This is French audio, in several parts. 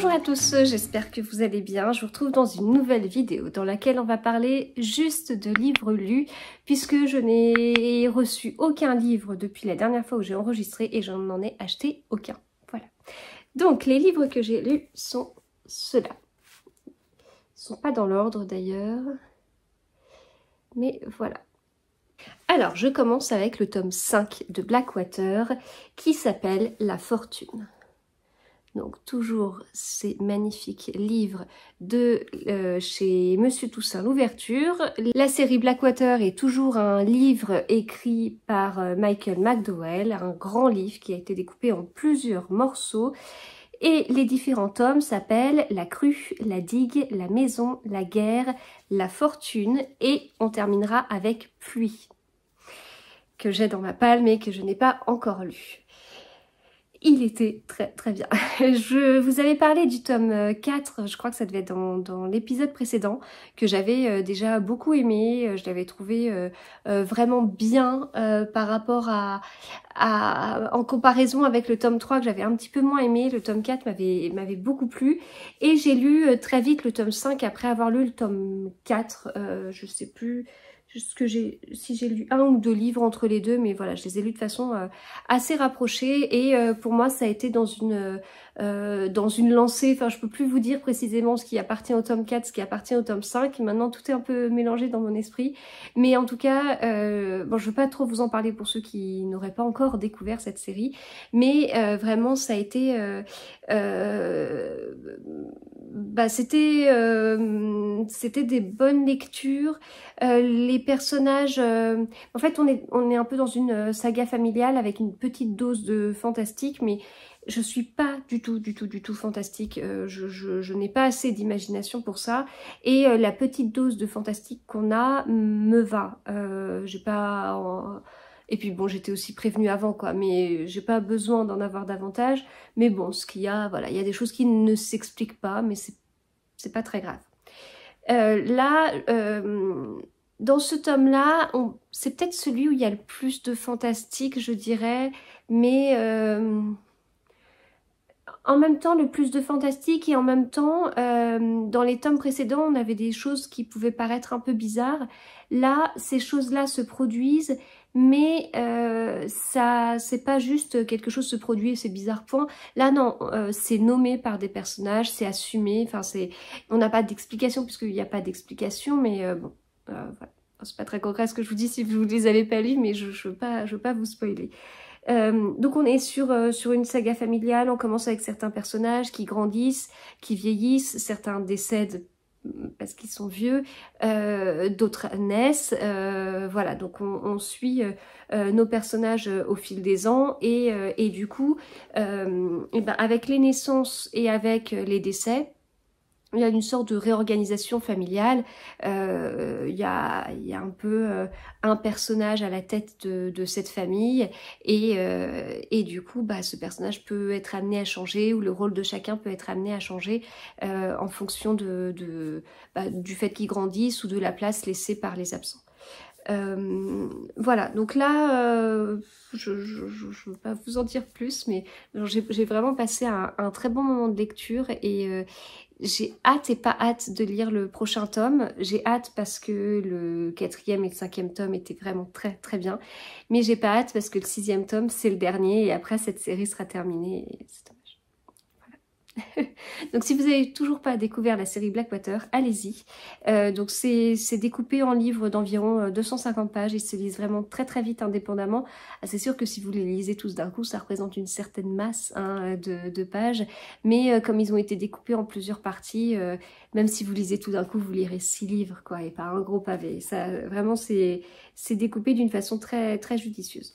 Bonjour à tous, j'espère que vous allez bien. Je vous retrouve dans une nouvelle vidéo dans laquelle on va parler juste de livres lus puisque je n'ai reçu aucun livre depuis la dernière fois où j'ai enregistré et je n'en ai acheté aucun. Voilà. Donc les livres que j'ai lus sont ceux-là. Ils sont pas dans l'ordre d'ailleurs. Mais voilà. Alors je commence avec le tome 5 de Blackwater qui s'appelle La Fortune. Donc toujours ces magnifiques livres de euh, chez Monsieur Toussaint l'ouverture. La série Blackwater est toujours un livre écrit par euh, Michael McDowell, un grand livre qui a été découpé en plusieurs morceaux. Et les différents tomes s'appellent La crue, La digue, La maison, La guerre, La fortune et on terminera avec Pluie que j'ai dans ma palme et que je n'ai pas encore lu. Il était très très bien. Je vous avais parlé du tome 4, euh, je crois que ça devait être dans, l'épisode précédent, que j'avais euh, déjà beaucoup aimé, euh, je l'avais trouvé vraiment bien par rapport à, en comparaison avec le tome 3 que j'avais un petit peu moins aimé, le tome 4 m'avait beaucoup plu, et j'ai lu très vite le tome 5 après avoir lu le tome 4, je sais plus que j'ai, si j'ai lu un ou deux livres entre les deux, mais voilà, je les ai lus de façon euh, assez rapprochée. Et euh, pour moi, ça a été dans une euh, euh, dans une lancée, enfin je peux plus vous dire précisément ce qui appartient au tome 4, ce qui appartient au tome 5, maintenant tout est un peu mélangé dans mon esprit, mais en tout cas, euh, bon je veux pas trop vous en parler pour ceux qui n'auraient pas encore découvert cette série, mais euh, vraiment ça a été... Euh, bah, c'était c'était des bonnes lectures les personnages en fait on est on est un peu dans une saga familiale avec une petite dose de fantastique mais je suis pas du tout, du tout, du tout fantastique. Euh, je, n'ai pas assez d'imagination pour ça. Et euh, la petite dose de fantastique qu'on a me va. Euh, j'ai pas. Et puis bon, j'étais aussi prévenue avant, quoi. Mais j'ai pas besoin d'en avoir davantage. Mais bon, ce qu'il y a, voilà, il y a des choses qui ne s'expliquent pas, mais c'est pas très grave. Euh, là dans ce tome-là, c'est peut-être celui où il y a le plus de fantastique, je dirais, mais en même temps le plus de fantastique et en même temps euh, dans les tomes précédents on avait des choses qui pouvaient paraître un peu bizarres. Là ces choses-là se produisent mais euh, ça c'est pas juste quelque chose se produit et c'est bizarre point. Là non, euh, c'est nommé par des personnages, c'est assumé, enfin c'est on n'a pas d'explication puisqu'il n'y a pas d'explication mais bon voilà. C'est pas très concret ce que je vous dis si vous les avez pas lus, mais je, je, veux pas, je veux pas vous spoiler. Euh, donc on est sur, euh, sur une saga familiale, on commence avec certains personnages qui grandissent, qui vieillissent, certains décèdent mm, parce qu'ils sont vieux, euh, d'autres naissent, voilà, donc on, suit nos personnages au fil des ans et, et du coup, ben, avec les naissances et avec les décès, il y a une sorte de réorganisation familiale. Euh, il, y a, il, y a, un peu euh, un personnage à la tête de, de cette famille et, euh, et du coup, bah, ce personnage peut être amené à changer ou le rôle de chacun peut être amené à changer euh, en fonction de, de bah, du fait qu'ils grandissent ou de la place laissée par les absents. Euh, voilà, donc là, euh, je ne veux pas vous en dire plus, mais j'ai vraiment passé un, un, très bon moment de lecture et, euh, j'ai hâte et pas hâte de lire le prochain tome. J'ai hâte parce que le quatrième et le cinquième tome étaient vraiment très très bien. Mais j'ai pas hâte parce que le sixième tome, c'est le dernier et après cette série sera terminée. donc si vous n'avez toujours pas découvert la série Blackwater, allez-y. Euh, donc c'est découpé en livres d'environ 250 euh, pages, ils se lisent vraiment très très vite indépendamment. Ah, c'est sûr que si vous les lisez tous d'un coup, ça représente une certaine masse hein, euh, de, pages, mais comme ils ont été découpés en plusieurs parties, même si vous lisez tout d'un coup, vous lirez six livres quoi, et pas un gros pavé. Ça, vraiment c'est découpé d'une façon très très judicieuse.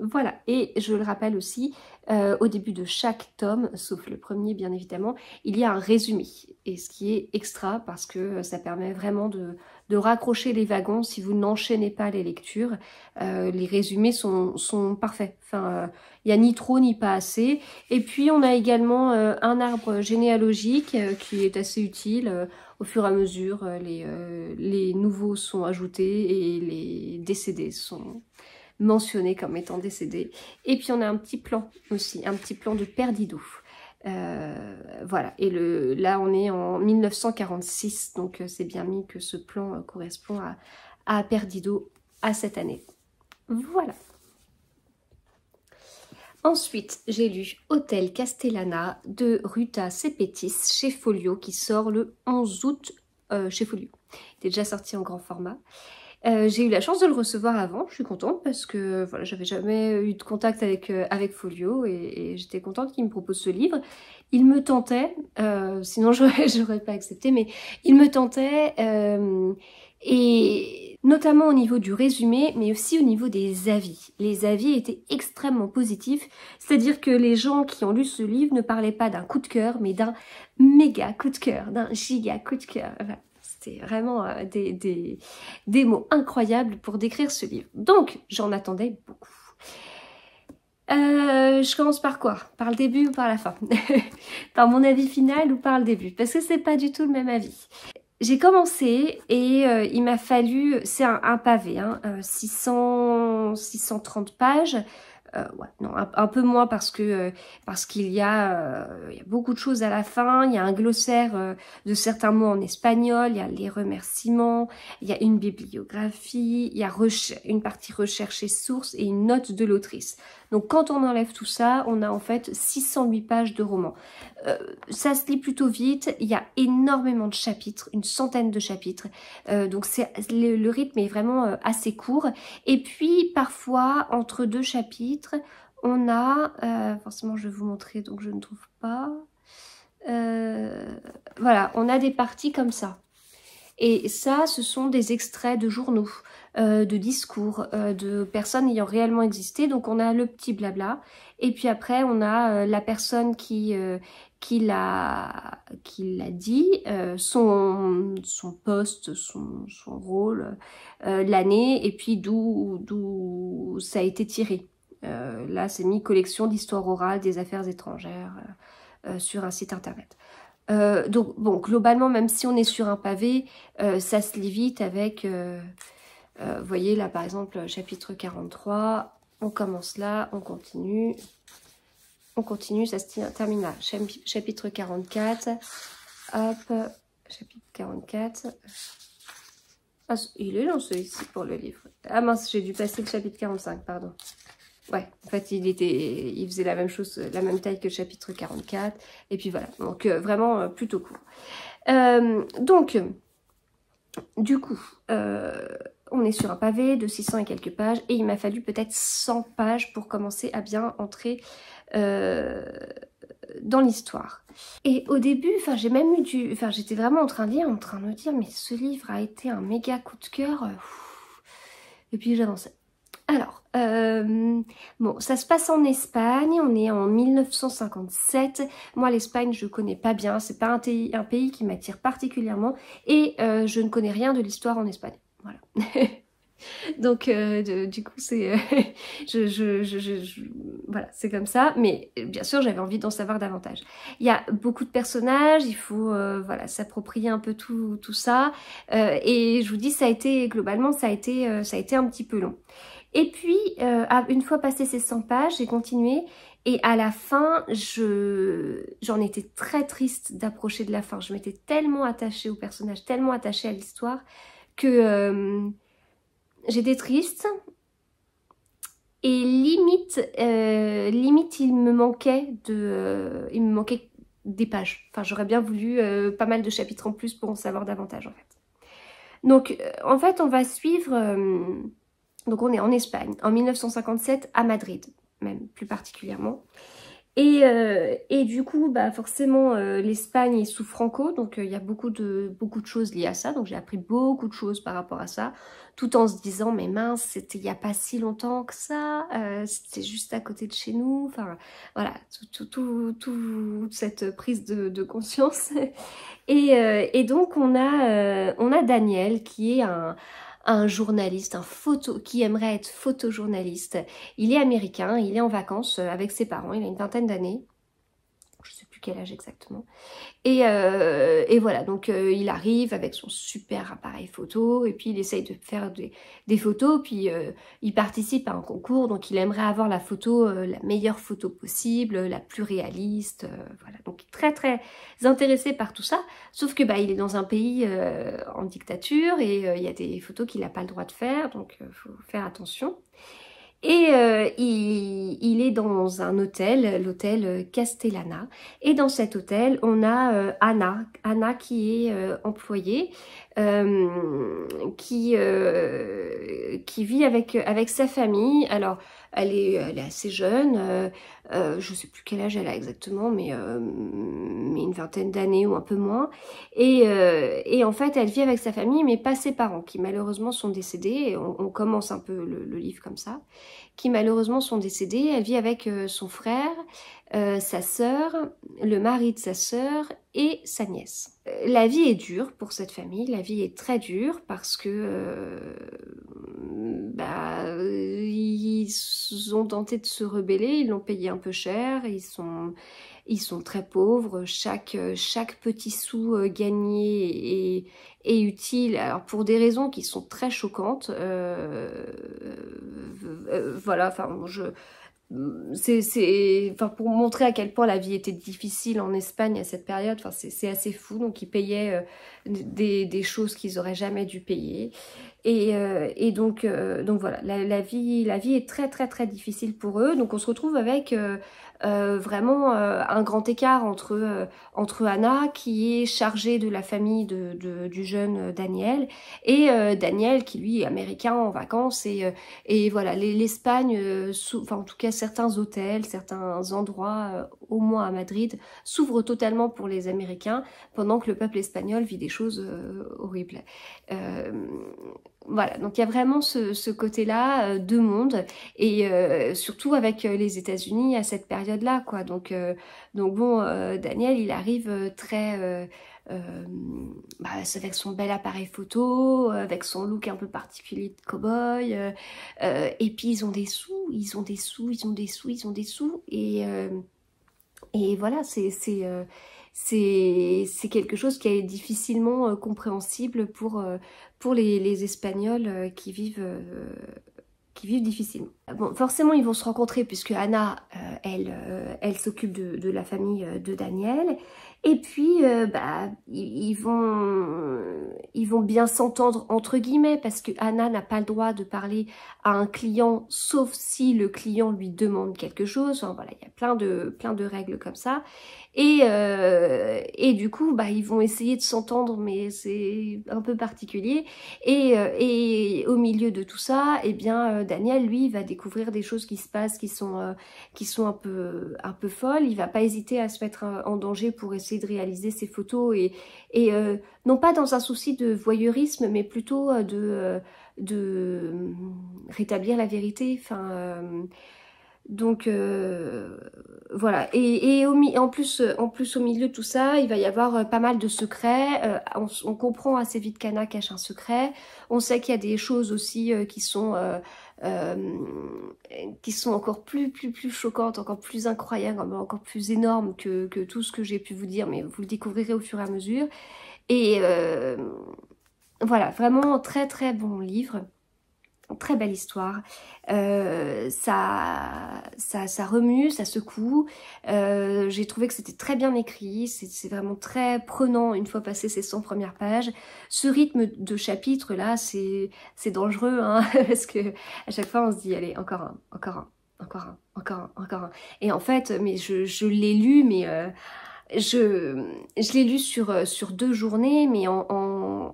Voilà, et je le rappelle aussi, euh, au début de chaque tome, sauf le premier bien évidemment, il y a un résumé, et ce qui est extra parce que euh, ça permet vraiment de, raccrocher les wagons si vous n'enchaînez pas les lectures. Euh, les résumés sont, parfaits, enfin il n'y a ni trop ni pas assez. Et puis on a également un arbre généalogique qui est assez utile. au fur et à mesure, les, les nouveaux sont ajoutés et les décédés sont mentionné comme étant décédé. Et puis on a un petit plan aussi, un petit plan de Perdido. Euh, voilà, et le, là on est en 1946, donc euh, c'est bien mis que ce plan euh, correspond à, à Perdido à cette année. Voilà. Ensuite, j'ai lu Hôtel Castellana de Ruta Sepetis chez Folio qui sort le 11 août chez Folio. Il est déjà sorti en grand format. Euh, j'ai eu la chance de le recevoir avant, je suis contente parce que voilà, j'avais jamais eu de contact avec, euh, avec Folio et, j'étais contente qu'il me propose ce livre. Il me tentait, euh, sinon j'aurais pas accepté, mais il me tentait euh, et notamment au niveau du résumé, mais aussi au niveau des avis. Les avis étaient extrêmement positifs, c'est-à-dire que les gens qui ont lu ce livre ne parlaient pas d'un coup de cœur, mais d'un méga coup de cœur, d'un giga coup de cœur. C'était vraiment euh, des, mots incroyables pour décrire ce livre. Donc, j'en attendais beaucoup. Euh, je commence par quoi Par le début ou par la fin Par mon avis final ou par le début Parce que c'est pas du tout le même avis. J'ai commencé et euh, il m'a fallu, c'est un, pavé, 600, hein, 630 pages. Euh, non, un, peu moins parce que euh, parce qu'il y, a, euh, y a beaucoup de choses à la fin. Il y a un glossaire de certains mots en espagnol. Il y a les remerciements. Il y a une bibliographie. Il y a une partie recherche et source et une note de l'autrice. Donc quand on enlève tout ça, on a en fait 608 pages de roman. Euh, ça se lit plutôt vite, il y a énormément de chapitres, une centaine de chapitres. Euh, donc le, le, rythme est vraiment euh, assez court. Et puis parfois, entre deux chapitres, on a... forcément, je vais vous montrer, donc je ne trouve pas. voilà, on a des parties comme ça. Et ça, ce sont des extraits de journaux. Euh, de discours, euh, de personnes ayant réellement existé. Donc on a le petit blabla, et puis après on a euh, la personne qui, qui l'a dit, son, son poste, son, rôle, l'année, et puis d'où ça a été tiré. là c'est mis collection d'histoire orale des affaires étrangères sur un site internet. donc bon, globalement, même si on est sur un pavé, ça se lit vite avec, vous euh, voyez là par exemple chapitre 43, on commence là, on continue, on continue, ça se termine là. Chapitre 44, hop, chapitre 44. Ah, il est long celui-ci pour le livre. Ah mince, j'ai dû passer le chapitre 45, pardon. Ouais, en fait, il était, il faisait la même chose, la même taille que le chapitre 44. Et puis voilà, donc euh, vraiment euh, plutôt court. donc, du coup, on est sur un pavé de 600 et quelques pages et il m'a fallu peut-être 100 pages pour commencer à bien entrer euh, dans l'histoire. Et au début, enfin j'ai même eu du... Enfin j'étais vraiment en train de lire, en train de me dire mais ce livre a été un méga coup de cœur. Euh, et puis j'avançais. Alors, euh, bon, ça se passe en Espagne, on est en 1957. Moi, l'Espagne, je connais pas bien, c'est pas un, pays qui m'attire particulièrement et je ne connais rien de l'histoire en Espagne. Donc, euh, du coup, euh, c'est. comme ça. Mais euh, bien sûr, j'avais envie d'en savoir davantage. Il y a beaucoup de personnages, il faut voilà, s'approprier un peu tout, ça. et je vous dis, ça a été, globalement, ça a été, ça a été un petit peu long. Et puis, une fois passé ces 100 pages, j'ai continué. Et à la fin, je j'en étais très triste d'approcher de la fin. Je m'étais tellement attachée au personnage, tellement attachée à l'histoire que euh, j'étais triste et limite, euh, limite il me manquait de, euh, il me manquait des pages. Enfin, j'aurais bien voulu pas mal de chapitres en plus pour en savoir davantage en fait. Donc, en fait, on va suivre. donc, on est en Espagne, en 1957, à Madrid, même plus particulièrement. Euh, et, du coup, bah forcément, euh, l'Espagne est sous Franco, donc euh, il y a beaucoup de, beaucoup de choses liées à ça. Donc j'ai appris beaucoup de choses par rapport à ça, tout en se disant, mais mince, c'était il n'y a pas si longtemps que ça, c'était juste à côté de chez nous. Enfin, voilà, tout, tout, tout, toute cette prise de, conscience. et, et, donc, on a, on a Daniel qui est un un journaliste, un photo, qui aimerait être photojournaliste. Il est américain, il est en vacances euh, avec ses parents, il a une vingtaine d'années quel âge exactement. Et, euh, voilà, donc euh, il arrive avec son super appareil photo et puis il essaye de faire des, photos, puis euh, il participe à un concours, donc il aimerait avoir la photo, la meilleure photo possible, la plus réaliste, voilà. Donc très très intéressé par tout ça, sauf que bah il est dans un pays en dictature et il y a des photos qu'il n'a pas le droit de faire, donc faut faire attention. Et euh, il, est dans un hôtel, l'hôtel euh, Castellana. Et dans cet hôtel, on a euh, Anna, Anna qui est employée euh, qui, euh, qui vit avec, avec sa famille. Alors, elle est, assez jeune, euh, je ne sais plus quel âge elle a exactement, mais, mais une vingtaine d'années ou un peu moins. Et, en fait, elle vit avec sa famille, mais pas ses parents, qui malheureusement sont décédés. on, commence un peu le, le livre comme ça qui malheureusement sont décédés. Elle vit avec euh, son frère, euh, sa sœur, le mari de sa sœur et sa nièce. Euh, la vie est dure pour cette famille, la vie est très dure parce que bah, ils ont tenté de se rebeller, ils l'ont payé un peu cher, ils sont ils sont très pauvres, chaque, euh, chaque petit sou euh, gagné est, est utile, alors pour des raisons qui sont très choquantes. Euh, voilà, enfin, je, c'est enfin pour montrer à quel point la vie était difficile en Espagne à cette période enfin c'est assez fou donc ils payaient des, choses qu'ils auraient jamais dû payer et, donc donc voilà la, vie la vie est très très très difficile pour eux donc on se retrouve avec euh, vraiment euh, un grand écart entre, euh, entre Anna qui est chargée de la famille de, du jeune Daniel et Daniel qui lui est américain en vacances et, et voilà l'Espagne, en tout cas certains hôtels, certains endroits au moins à Madrid s'ouvrent totalement pour les américains pendant que le peuple espagnol vit des choses horribles voilà, donc il y a vraiment ce, côté-là deux de monde et euh, surtout avec euh, les États-Unis à cette période-là, quoi. Donc, euh, donc bon, Daniel, il arrive très bah, avec son bel appareil photo, avec son look un peu particulier de cow-boy, et puis ils ont des sous, ils ont des sous, ils ont des sous, ils ont des sous, et, et voilà, c'est c'est quelque chose qui est difficilement euh, compréhensible pour, euh, pour les, Espagnols euh, qui vivent qui vivent difficilement. forcément, ils vont se rencontrer puisque Anna, elle, elle s'occupe de, la famille de Daniel. Et puis, bah, ils, vont, ils vont bien s'entendre entre guillemets parce que Anna n'a pas le droit de parler à un client sauf si le client lui demande quelque chose. voilà, il y a plein de, plein de règles comme ça. Euh, et, du coup, bah, ils vont essayer de s'entendre, mais c'est un peu particulier. Et, euh, au milieu de tout ça, eh bien, euh, Daniel, lui, va découvrir des choses qui se passent, qui sont, qui sont un, peu, un peu folles. Il va pas hésiter à se mettre en danger pour essayer de réaliser ses photos. Et, non pas dans un souci de voyeurisme, mais plutôt de, de hum, rétablir la vérité. Enfin donc euh, voilà. Et, en, plus, euh, en plus, au milieu de tout ça, il va y avoir euh, pas mal de secrets. on, comprend assez vite qu'Anna cache un secret. On sait qu'il y a des choses aussi qui sont... qui sont encore plus plus plus choquantes, encore plus incroyables, encore plus énormes que, que tout ce que j'ai pu vous dire, mais vous le découvrirez au fur et à mesure. Et voilà, vraiment très très bon livre. Très belle histoire. Euh, ça, ça, remue, ça secoue. Euh, j'ai trouvé que c'était très bien écrit. C'est vraiment très prenant une fois passé ces 100 premières pages. Ce rythme de chapitre là, c'est dangereux hein, parce que à chaque fois on se dit allez encore un, encore un, encore un, encore un, encore un. Et en fait, mais je, je l'ai lu, mais euh, je, je l'ai lu sur, sur deux journées, mais en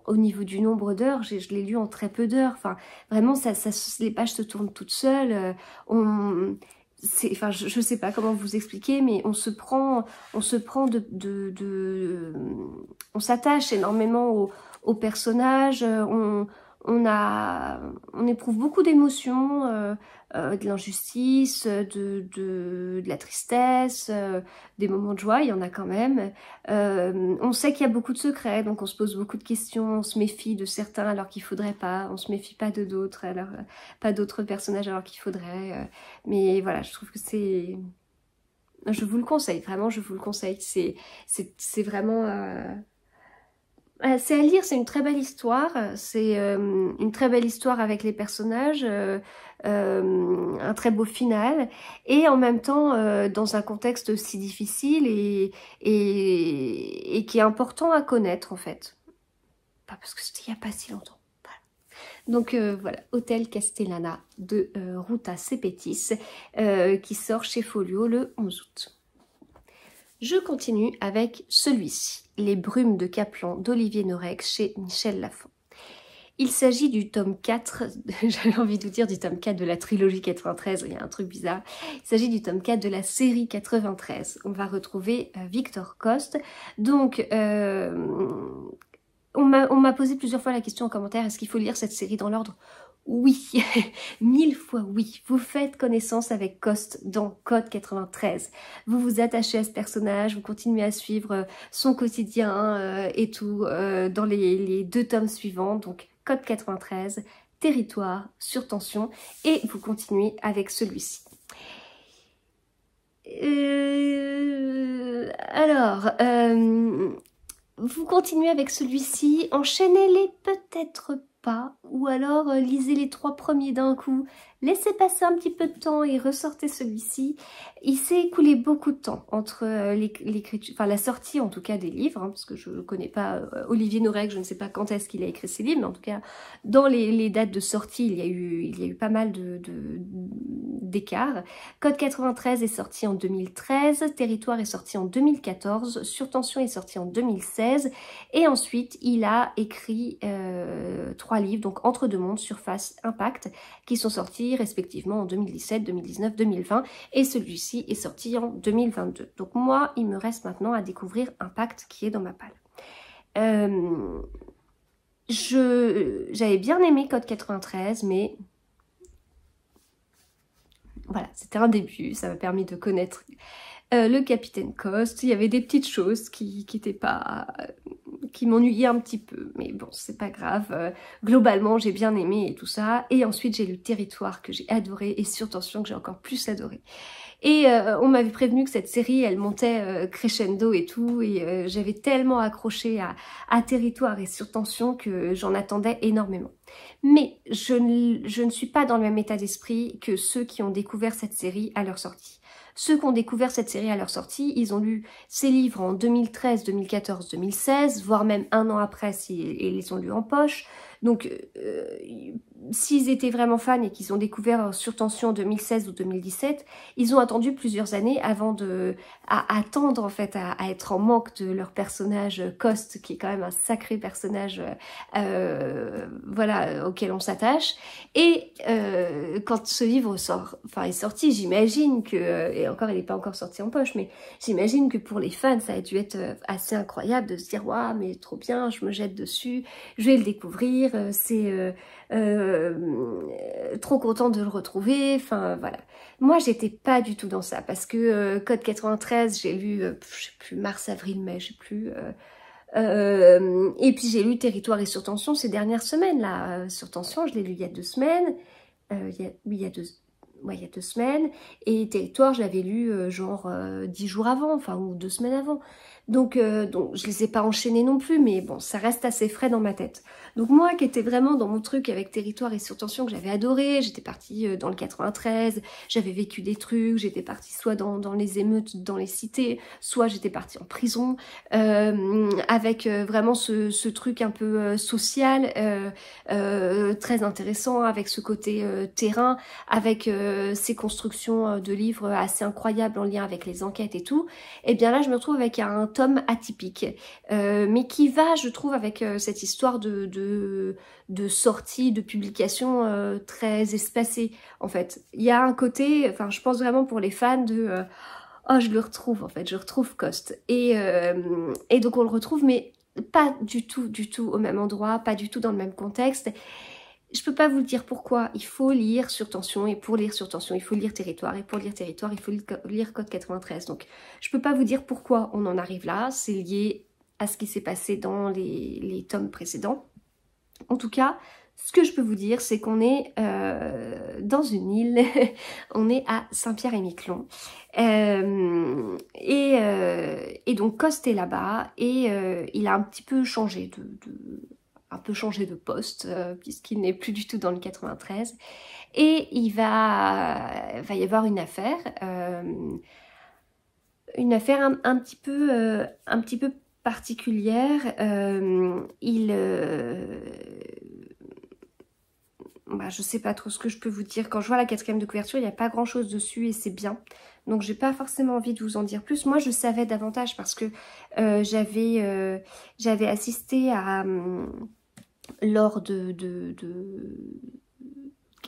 au niveau du nombre d'heures, je l'ai lu en très peu d'heures. Enfin, vraiment, ça, ça, les pages se tournent toutes seules. Euh, enfin, je, ne sais pas comment vous expliquer, mais on se prend, on se prend de, de, euh, on s'attache énormément aux personnages. Euh, on, on, a, on éprouve beaucoup d'émotions, euh, euh, de l'injustice, de, de, la tristesse, euh, des moments de joie, il y en a quand même. on sait qu'il y a beaucoup de secrets, donc on se pose beaucoup de questions, on se méfie de certains alors qu'il faudrait pas, on se méfie pas de d'autres, alors pas d'autres personnages alors qu'il faudrait. mais voilà, je trouve que c'est... Je vous le conseille, vraiment, je vous le conseille. C'est vraiment euh, c'est à lire, c'est une très belle histoire, c'est euh, une très belle histoire avec les personnages, euh, un très beau final, et en même temps dans un contexte si difficile et, et, qui est important à connaître en fait. Pas parce que c'était il n'y a pas si longtemps. Donc voilà, Hôtel Castellana de Ruta Cepetis qui sort chez Folio le 11 août. Je continue avec celui-ci, Les brumes de Caplan d'Olivier Norex chez Michel Lafon. Il s'agit du tome 4, j'avais envie de vous dire du tome 4 de la trilogie 93, il y a un truc bizarre. Il s'agit du tome 4 de la série 93. On va retrouver euh, Victor Coste. Donc, euh, on m'a posé plusieurs fois la question en commentaire, est-ce qu'il faut lire cette série dans l'ordre oui, mille fois oui, vous faites connaissance avec Cost dans Code 93. Vous vous attachez à ce personnage, vous continuez à suivre euh, son quotidien euh, et tout euh, dans les, deux tomes suivants, donc Code 93, Territoire, sur et vous continuez avec celui-ci. alors, vous continuez avec celui-ci, enchaînez-les peut-être pas, ou alors euh, lisez les trois premiers d'un coup, laissez passer un petit peu de temps et ressortez celui-ci. Il s'est écoulé beaucoup de temps entre euh, l'écriture, enfin la sortie en tout cas des livres, hein, parce que je connais pas euh, Olivier Norek, je ne sais pas quand est-ce qu'il a écrit ses livres, mais en tout cas dans les, dates de sortie, il y a eu, il y a eu pas mal de, d'écarts. Code 93 est sorti en 2013, Territoire est sorti en 2014, Surtension est sorti en 2016, et ensuite il a écrit trois livres, donc Entre deux mondes, Surface, Impact, qui sont sortis respectivement en 2017, 2019, 2020, et celui-ci est sorti en 2022. Donc moi, il me reste maintenant à découvrir Impact qui est dans ma palle. Euh, J'avais bien aimé Code 93, mais voilà, c'était un début, ça m'a permis de connaître euh, le capitaine Cost. Il y avait des petites choses qui n'étaient pas qui m'ennuyait un petit peu. Mais bon, c'est pas grave. Euh, globalement, j'ai bien aimé et tout ça. Et ensuite, j'ai le Territoire que j'ai adoré et Surtension que j'ai encore plus adoré. Et euh, on m'avait prévenu que cette série, elle montait euh, crescendo et tout, et j'avais tellement accroché à, à Territoire et Surtension que j'en attendais énormément. Mais je ne, je ne suis pas dans le même état d'esprit que ceux qui ont découvert cette série à leur sortie. Ceux qui ont découvert cette série à leur sortie, ils ont lu ces livres en 2013, 2014, 2016, voire même un an après s'ils les ont lus en poche. Donc, euh, s'ils étaient vraiment fans et qu'ils ont découvert euh, Surtension en 2016 ou 2017, ils ont attendu plusieurs années avant de à, attendre en fait à, être en manque de leur personnage euh, Cost, qui est quand même un sacré personnage, euh, euh voilà, auquel on s'attache. Et euh, quand ce livre sort, enfin est sorti, j'imagine que et encore il n'est pas encore sorti en poche, mais j'imagine que pour les fans ça a dû être assez incroyable de se dire waouh mais trop bien, je me jette dessus, je vais le découvrir, c'est euh, trop content de le retrouver, enfin voilà. Moi j'étais pas du tout dans ça parce que euh, Code 93 j'ai lu, euh, je sais plus, mars, avril, mai, je sais plus. et puis j'ai lu Territoire et Surtension ces dernières semaines là. Surtension je l'ai lu il y a deux semaines, il y a, il y a deux, Ouais, il y a deux semaines. Et Territoire, je l'avais lu genre dix jours avant, enfin, ou deux semaines avant. Donc, euh, donc je les ai pas enchaînés non plus, mais bon, ça reste assez frais dans ma tête. Donc moi qui étais vraiment dans mon truc avec Territoire et Surtension que j'avais adoré, j'étais partie euh, dans le 93, j'avais vécu des trucs, j'étais partie soit dans, dans, les émeutes, dans les cités, soit j'étais partie en prison, euh, avec vraiment ce, ce, truc un peu social, très intéressant, avec ce côté terrain, avec ces constructions de livres assez incroyables en lien avec les enquêtes et tout. Et eh bien là, je me retrouve avec un tome atypique, euh, mais qui va, je trouve, avec euh, cette histoire de, de, de sortie, de publication euh, très espacée, en fait. Il y a un côté, enfin, je pense vraiment pour les fans de... oh, je le retrouve, en fait, je retrouve Coste !» Et, et donc, on le retrouve, mais pas du tout, du tout au même endroit, pas du tout dans le même contexte je peux pas vous dire pourquoi. Il faut lire sur tension et pour lire sur tension, il faut lire territoire et pour lire territoire, il faut lire code 93. Donc, je peux pas vous dire pourquoi on en arrive là. C'est lié à ce qui s'est passé dans les, tomes précédents. En tout cas, ce que je peux vous dire, c'est qu'on est, euh, dans une île, on est à Saint-Pierre-et-Miquelon. Euh, et, euh, et, donc Coste est là-bas et il a un petit peu changé de un peu changé de poste euh, puisqu'il n'est plus du tout dans le 93 et il va, va y avoir une affaire euh, une affaire un, petit peu euh, un petit peu particulière il bah, je sais pas trop ce que je peux vous dire. Quand je vois la quatrième de couverture, il n'y a pas grand chose dessus et c'est bien. Donc j'ai pas forcément envie de vous en dire plus. Moi je savais davantage parce que j'avais j'avais assisté à, hum, lors de, de,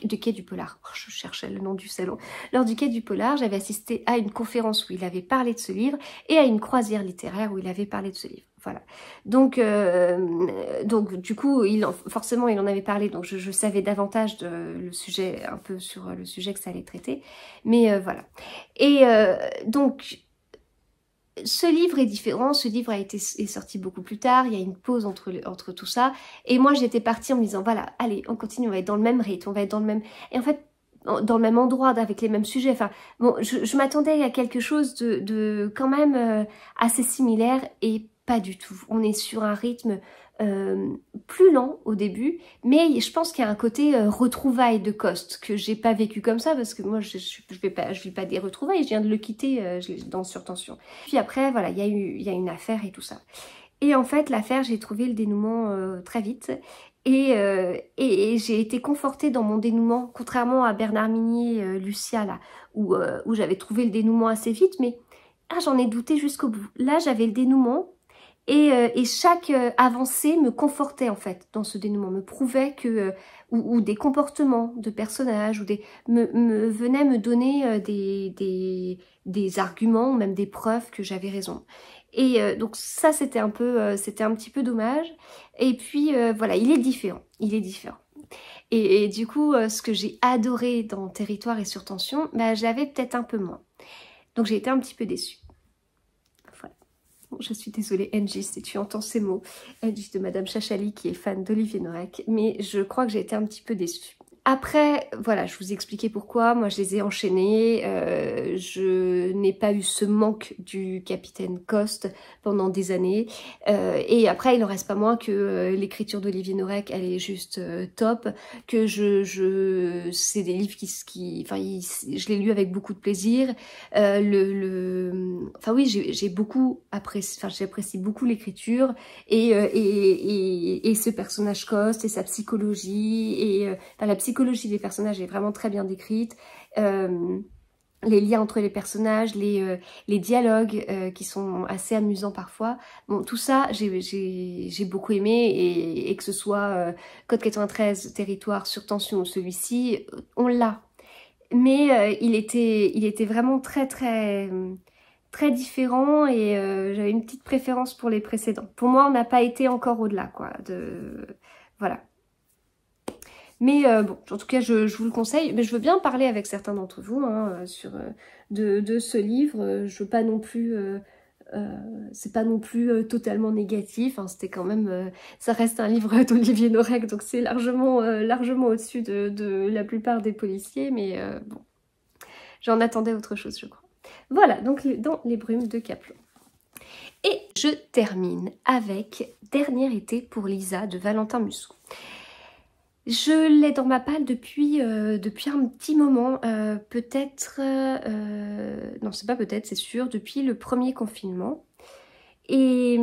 du Quai du Polar. Oh, je cherchais le nom du salon. Lors du Quai du Polar, j'avais assisté à une conférence où il avait parlé de ce livre et à une croisière littéraire où il avait parlé de ce livre. Voilà. Donc, euh, donc du coup, il forcément, il en avait parlé, donc je, savais davantage de, le sujet, un peu sur le sujet que ça allait traiter. Mais euh, voilà. Et euh, donc, ce livre est différent, ce livre a été est sorti beaucoup plus tard, il y a une pause entre, entre tout ça. Et moi, j'étais partie en me disant, voilà, allez, on continue, on va être dans le même rythme, on va être dans le même... Et en fait, dans le même endroit, avec les mêmes sujets. Enfin, bon, je, m'attendais à quelque chose de, quand même euh, assez similaire et pas du tout. On est sur un rythme euh, plus lent au début, mais je pense qu'il y a un côté euh, retrouvailles de Coste que j'ai pas vécu comme ça parce que moi je, vais pas, je vis pas des retrouvailles, je viens de le quitter euh, dans sur tension. Puis après voilà, il y a eu, il y a une affaire et tout ça. Et en fait l'affaire, j'ai trouvé le dénouement très vite et, j'ai été confortée dans mon dénouement, contrairement à Bernard Minier, Lucia là, où, j'avais trouvé le dénouement assez vite, mais ah, j'en ai douté jusqu'au bout. Là, j'avais le dénouement euh, et, chaque euh, avancée me confortait en fait dans ce dénouement, me prouvait que, euh, ou, des comportements de personnages, ou des, me, venaient me donner des, des, des arguments, même des preuves que j'avais raison. Et donc ça, c'était un peu, c'était un petit peu dommage. Et puis voilà, il est différent, il est différent. Et, du coup, ce que j'ai adoré dans Territoire et Surtention, bah, j'avais peut-être un peu moins. Donc j'ai été un petit peu déçue je suis désolée Angie si tu entends ces mots, Angie de Madame Chachali qui est fan d'Olivier Norek mais je crois que j'ai été un petit peu déçue. Après, voilà, je vous ai expliqué pourquoi. Moi, je les ai enchaînés. Euh, je n'ai pas eu ce manque du capitaine Coste pendant des années. Euh, et après, il n'en reste pas moins que euh, l'écriture d'Olivier Norek, elle est juste top. Que je, je, c'est des livres qui, qui enfin, je les lu avec beaucoup de plaisir. le, le, enfin oui, j'ai beaucoup apprécié, enfin, j'apprécie beaucoup l'écriture et et, et, et, ce personnage Coste et sa psychologie et enfin, la psychologie L'écologie des personnages est vraiment très bien décrite. Euh, les liens entre les personnages, les, euh, les dialogues euh, qui sont assez amusants parfois. Bon, tout ça, j'ai beaucoup aimé et, et, que ce soit euh, Code 93, Territoire sur Tension ou celui-ci, on l'a. Mais il, était, il était vraiment très très très différent et euh, j'avais une petite préférence pour les précédents. Pour moi, on n'a pas été encore au-delà, quoi. De... Voilà. Mais euh, bon, en tout cas, je, vous le conseille. Mais je veux bien parler avec certains d'entre vous hein, euh, sur, euh, de, ce livre. Je veux pas non plus... Euh, c'est pas non plus totalement négatif, hein. c'était quand même, ça reste un livre d'Olivier Norek, donc c'est largement, largement au-dessus de, la plupart des policiers, mais bon, j'en attendais autre chose, je crois. Voilà, donc dans les brumes de Caplon. Et je termine avec Dernier été pour Lisa de Valentin Musso. Je l'ai dans ma palle depuis, euh, depuis un petit moment, euh, peut-être, euh, non c'est pas peut-être, c'est sûr, depuis le premier confinement. Et...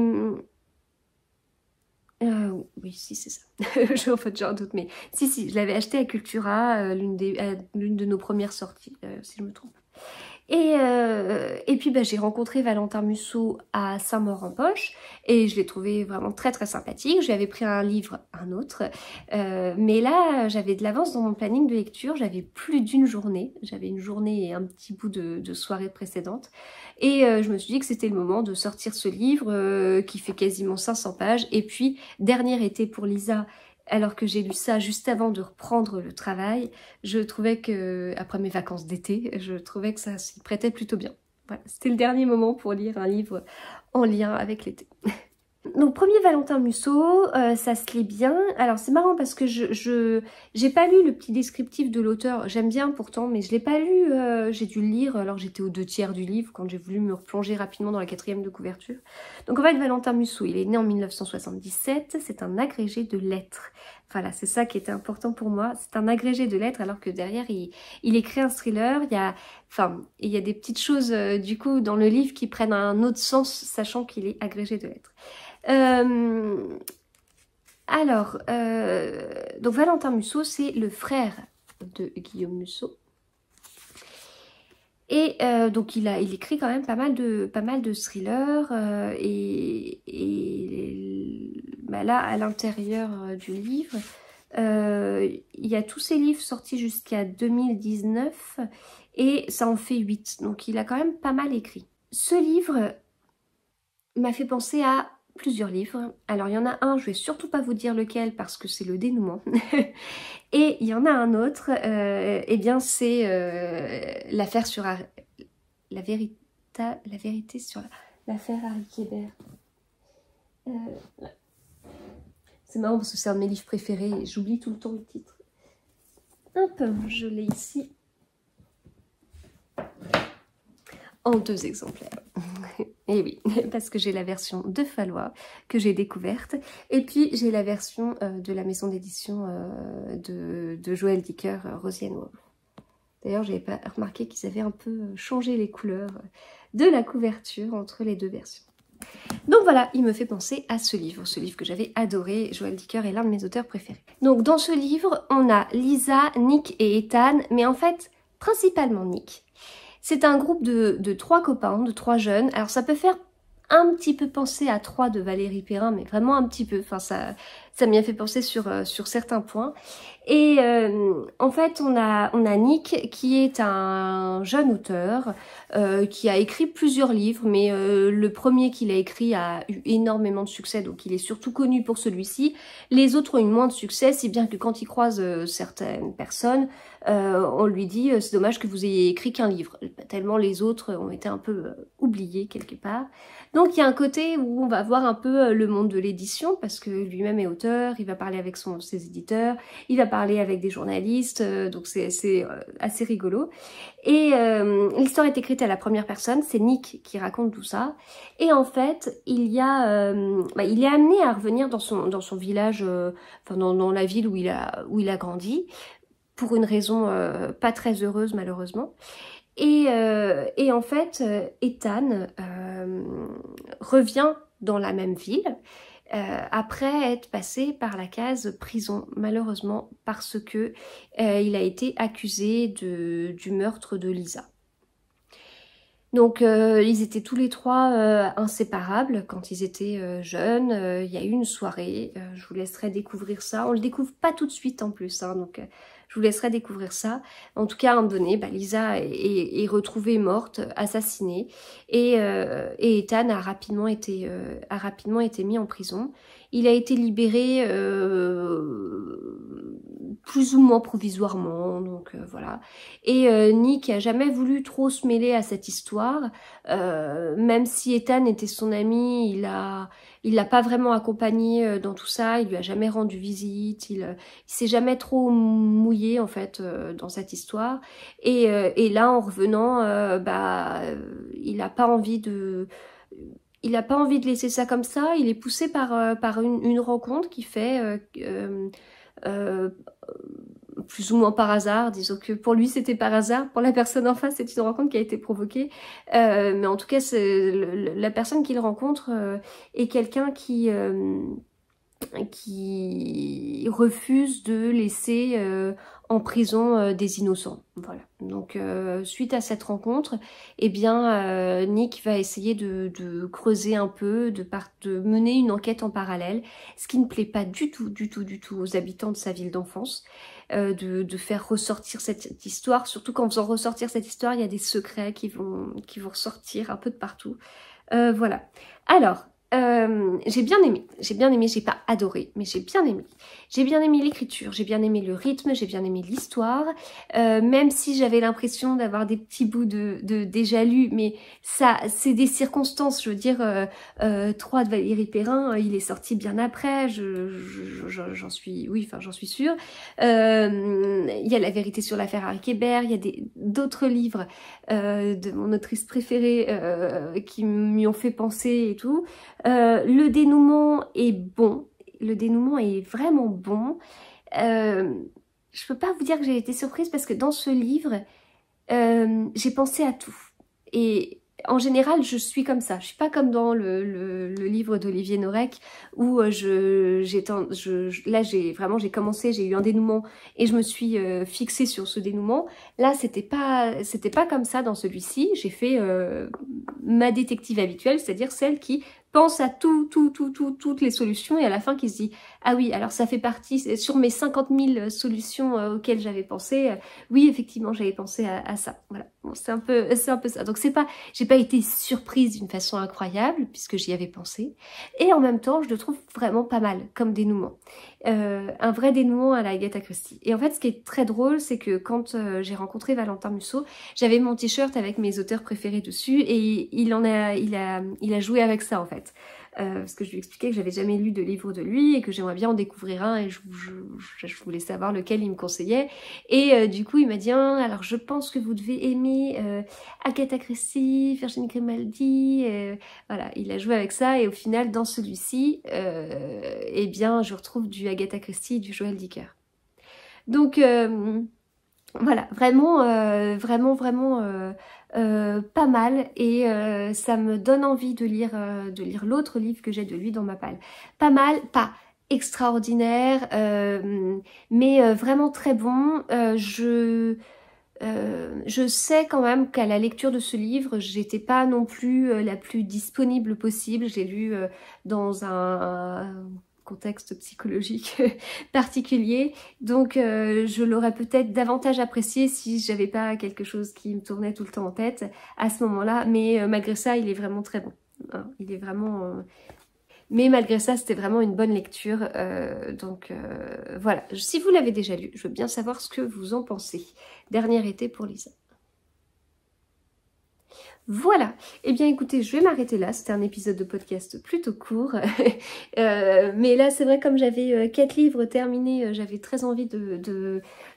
oui, si c'est ça, je, en fait un doute, mais si si, je l'avais acheté à Cultura, l'une de nos premières sorties, si je me trompe. Euh, et, puis bah, j'ai rencontré Valentin Musso à Saint-Maur-en-Poche et je l'ai trouvé vraiment très très sympathique. Je lui avais pris un livre, un autre, euh, mais là j'avais de l'avance dans mon planning de lecture, j'avais plus d'une journée, j'avais une journée et un petit bout de, soirée précédente et euh, je me suis dit que c'était le moment de sortir ce livre qui fait quasiment 500 pages et puis dernier été pour Lisa alors que j'ai lu ça juste avant de reprendre le travail, je trouvais que, après mes vacances d'été, je trouvais que ça s'y prêtait plutôt bien. Voilà, c'était le dernier moment pour lire un livre en lien avec l'été. Donc premier Valentin Musso, euh, ça se lit bien. Alors c'est marrant parce que je j'ai pas lu le petit descriptif de l'auteur. J'aime bien pourtant, mais je l'ai pas lu. Euh, j'ai dû le lire. Alors j'étais aux deux tiers du livre quand j'ai voulu me replonger rapidement dans la quatrième de couverture. Donc en fait Valentin Musso, il est né en 1977. C'est un agrégé de lettres. Voilà, c'est ça qui était important pour moi. C'est un agrégé de lettres alors que derrière il, il écrit un thriller. Il y a enfin il y a des petites choses euh, du coup dans le livre qui prennent un autre sens, sachant qu'il est agrégé de lettres. Euh, alors, euh, donc Valentin Musso, c'est le frère de Guillaume Musso. Et euh, donc il a il écrit quand même pas mal de pas mal de thrillers et, bah là à l'intérieur du livre il y a tous ses livres sortis jusqu'à 2019 et ça en fait 8 donc il a quand même pas mal écrit. Ce livre m'a fait penser à plusieurs livres. Alors il y en a un, je vais surtout pas vous dire lequel parce que c'est le dénouement. et il y en a un autre, et euh, eh bien c'est euh, l'affaire sur la vérité, la vérité sur l'affaire Harry euh, C'est marrant parce que c'est un de mes livres préférés j'oublie tout le temps le titre. Un peu, je l'ai ici en deux exemplaires. et eh oui, parce que j'ai la version de Fallois que j'ai découverte, et puis j'ai la version euh, de la maison d'édition euh, de, Joël Dicker, euh, D'ailleurs, j'avais pas remarqué qu'ils avaient un peu euh, changé les couleurs de la couverture entre les deux versions. Donc voilà, il me fait penser à ce livre, ce livre que j'avais adoré, Joël Dicker est l'un de mes auteurs préférés. Donc dans ce livre, on a Lisa, Nick et Ethan, mais en fait, principalement Nick, c'est un groupe de, de trois copains, de trois jeunes. Alors ça peut faire un petit peu pensé à Trois de Valérie Perrin, mais vraiment un petit peu. Enfin, ça, ça m'y a fait penser sur, euh, sur certains points. Et euh, en fait, on a, on a Nick qui est un jeune auteur euh, qui a écrit plusieurs livres, mais le premier qu'il a écrit a eu énormément de succès, donc il est surtout connu pour celui-ci. Les autres ont eu moins de succès, si bien que quand il croise certaines personnes, on lui dit c'est dommage que vous ayez écrit qu'un livre, tellement les autres ont été un peu oubliés quelque part. Donc il y a un côté où on va voir un peu euh, le monde de l'édition parce que lui-même est auteur, il va parler avec ses éditeurs, il va parler avec des journalistes, euh, donc c'est euh, assez, rigolo. Et l'histoire est écrite à la première personne, c'est Nick qui raconte tout ça. Et en fait, il y a, bah, il est amené à revenir dans son, village, enfin dans, la ville où il a grandi, pour une raison pas très heureuse malheureusement. Euh, et, en fait, euh, Ethan euh, revient dans la même ville après être passé par la case prison, malheureusement, parce que il a été accusé du meurtre de Lisa. Donc ils étaient tous les trois inséparables quand ils étaient jeunes. Il y a eu une soirée, je vous laisserai découvrir ça. On le découvre pas tout de suite en plus, hein, donc je vous laisserai découvrir ça. En tout cas, à un moment donné, bah, Lisa est, retrouvée morte, assassinée, euh, et, Ethan a rapidement, été, euh, a rapidement été mis en prison. Il a été libéré euh, plus ou moins provisoirement, donc voilà. Et Nick a jamais voulu trop se mêler à cette histoire, même si Ethan était son ami, il a il l'a pas vraiment accompagné euh, dans tout ça, il lui a jamais rendu visite, il, euh, s'est jamais trop mouillé en fait euh, dans cette histoire. Et, là, en revenant, bah, il n'a pas envie de il a pas envie de laisser ça comme ça, il est poussé par, par une, rencontre qui fait plus ou moins par hasard. Disons que pour lui c'était par hasard, pour la personne en face c'est une rencontre qui a été provoquée. Euh, mais en tout cas, c'est la personne qu'il rencontre euh, est quelqu'un qui euh, qui refuse de laisser en prison des innocents. Voilà. Donc suite à cette rencontre, eh bien Nick va essayer de, creuser un peu, de, de, mener une enquête en parallèle, ce qui ne plaît pas du tout, du tout, du tout aux habitants de sa ville d'enfance. Euh, de, faire ressortir cette histoire. Surtout qu'en faisant ressortir cette histoire, il y a des secrets qui vont, qui vont ressortir un peu de partout. Euh, voilà. Alors, euh, j'ai bien aimé, j'ai bien aimé, j'ai pas adoré, mais j'ai bien aimé. J'ai bien aimé l'écriture, j'ai bien aimé le rythme, j'ai bien aimé l'histoire, euh, même si j'avais l'impression d'avoir des petits bouts de, déjà lu, mais ça, c'est des circonstances, je veux dire, euh, 3 euh, de Valérie Perrin, il est sorti bien après, je, j'en suis, oui, enfin j'en suis sûre. Il y a La vérité sur l'affaire Harry Kébert, il y a d'autres livres de mon autrice préférée qui m'y ont fait penser et tout. Euh, le dénouement est bon. Le dénouement est vraiment bon. Je euh, je peux pas vous dire que j'ai été surprise parce que dans ce livre, euh, j'ai pensé à tout. Et en général, je suis comme ça. Je ne suis pas comme dans le, livre d'Olivier Norek où je, là j'ai vraiment j'ai commencé, j'ai eu un dénouement et je me suis fixée sur ce dénouement. Là, c'était pas pas comme ça dans celui-ci. J'ai fait ma détective habituelle, c'est-à-dire celle qui pense à tout, tout, tout, toutes les solutions et à la fin qui se dit ah oui alors ça fait partie sur mes 50 000 solutions euh, auxquelles j'avais pensé euh, oui effectivement j'avais pensé à, ça voilà c'est un peu c'est un peu ça donc c'est pas j'ai pas été surprise d'une façon incroyable puisque j'y avais pensé et en même temps je le trouve vraiment pas mal comme dénouement euh, un vrai dénouement à la Agatha Christie. Et en fait, ce qui est très drôle, c'est que quand euh, j'ai rencontré Valentin Musso, j'avais mon t-shirt avec mes auteurs préférés dessus et il en a, il a, il a joué avec ça en fait. Euh, parce que je lui expliquais que j'avais jamais lu de livre de lui et que j'aimerais bien en découvrir un et je, voulais savoir lequel il me conseillait. Et euh, du coup, il m'a dit hein, alors je pense que vous devez aimer euh, Agatha Christie, Virginie Grimaldi. voilà, il a joué avec ça et au final, dans celui-ci, eh bien, je retrouve du Agatha Christie du Joël Dicker. Donc voilà, vraiment, euh, vraiment, vraiment euh, euh, pas mal. Et ça me donne envie de lire, de lire l'autre livre que j'ai de lui dans ma palle. Pas mal, pas extraordinaire, mais vraiment très bon. je... je sais quand même qu'à la lecture de ce livre, j'étais pas non plus la plus disponible possible. J'ai lu dans un, contexte psychologique particulier. Donc euh, je l'aurais peut-être davantage apprécié si j'avais pas quelque chose qui me tournait tout le temps en tête à ce moment-là. Mais euh, malgré ça, il est vraiment très bon. Hein, il est vraiment... Euh, mais malgré ça, c'était vraiment une bonne lecture. donc voilà, si vous l'avez déjà lu, je veux bien savoir ce que vous en pensez. Dernier été pour Lisa. Voilà. et eh bien, écoutez, je vais m'arrêter là. C'était un épisode de podcast plutôt court. Euh, mais là, c'est vrai, comme j'avais euh, quatre livres terminés, euh, j'avais très envie de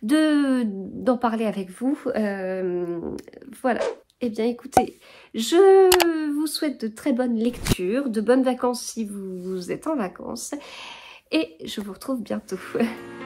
d'en parler avec vous. voilà. Eh bien, écoutez, je vous souhaite de très bonnes lectures, de bonnes vacances si vous êtes en vacances. Et je vous retrouve bientôt.